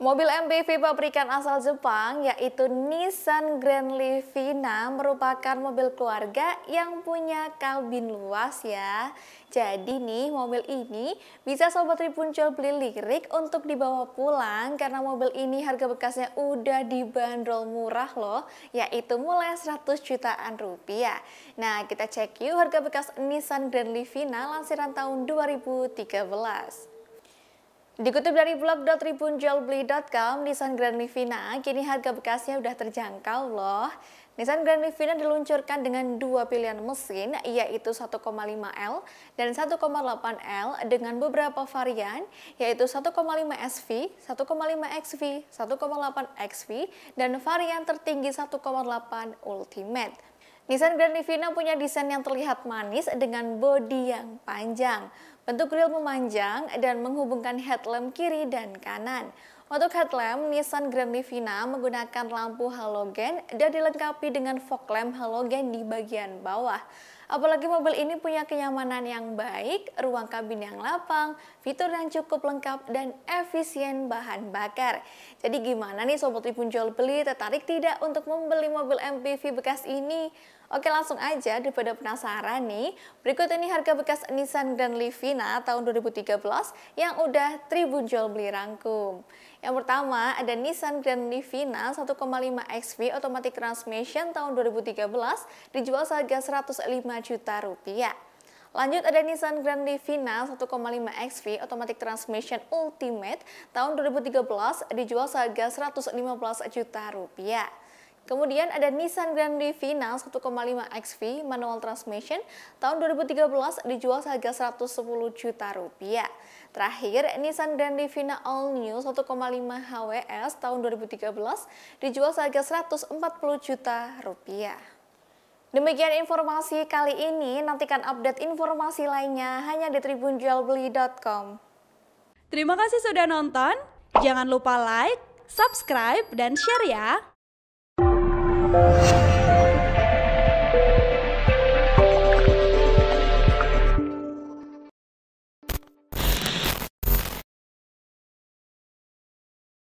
Mobil MPV pabrikan asal Jepang yaitu Nissan Grand Livina merupakan mobil keluarga yang punya kabin luas ya. Jadi nih mobil ini bisa sobat Ripuncul beli lirik untuk dibawa pulang karena mobil ini harga bekasnya udah dibanderol murah loh yaitu mulai 100 jutaan rupiah. Nah kita cek yuk harga bekas Nissan Grand Livina lansiran tahun 2013. Dikutip dari blog.tribunjolbeli.com, Nissan Grand Livina kini harga bekasnya sudah terjangkau loh. Nissan Grand Livina diluncurkan dengan dua pilihan mesin, yaitu 1,5L dan 1,8L dengan beberapa varian, yaitu 1,5SV, 1,5XV, 1,8XV, dan varian tertinggi 1,8 Ultimate. Nissan Grand Livina punya desain yang terlihat manis dengan bodi yang panjang. Bentuk grill memanjang dan menghubungkan headlamp kiri dan kanan. Untuk headlamp, Nissan Grand Livina menggunakan lampu halogen dan dilengkapi dengan fog lamp halogen di bagian bawah. Apalagi mobil ini punya kenyamanan yang baik, ruang kabin yang lapang, fitur yang cukup lengkap, dan efisien bahan bakar. Jadi gimana nih Sobat Tribun Jual Beli, tertarik tidak untuk membeli mobil MPV bekas ini? Oke langsung aja daripada penasaran nih, berikut ini harga bekas Nissan Grand Livina tahun 2013 yang udah Tribun jual beli rangkum. Yang pertama ada Nissan Grand Livina 1,5 XV Automatic Transmission tahun 2013 dijual seharga 105 juta rupiah. Lanjut ada Nissan Grand Livina 1,5 XV Automatic Transmission Ultimate tahun 2013 dijual seharga 115 juta rupiah. Kemudian ada Nissan Grand Livina 1,5 XV manual transmission tahun 2013 dijual seharga 110 juta rupiah. Terakhir, Nissan Grand Livina All New 1,5 HWS tahun 2013 dijual seharga 140 juta rupiah. Demikian informasi kali ini, nantikan update informasi lainnya hanya di tribunjualbeli.com. Terima kasih sudah nonton, jangan lupa like, subscribe, dan share ya! Música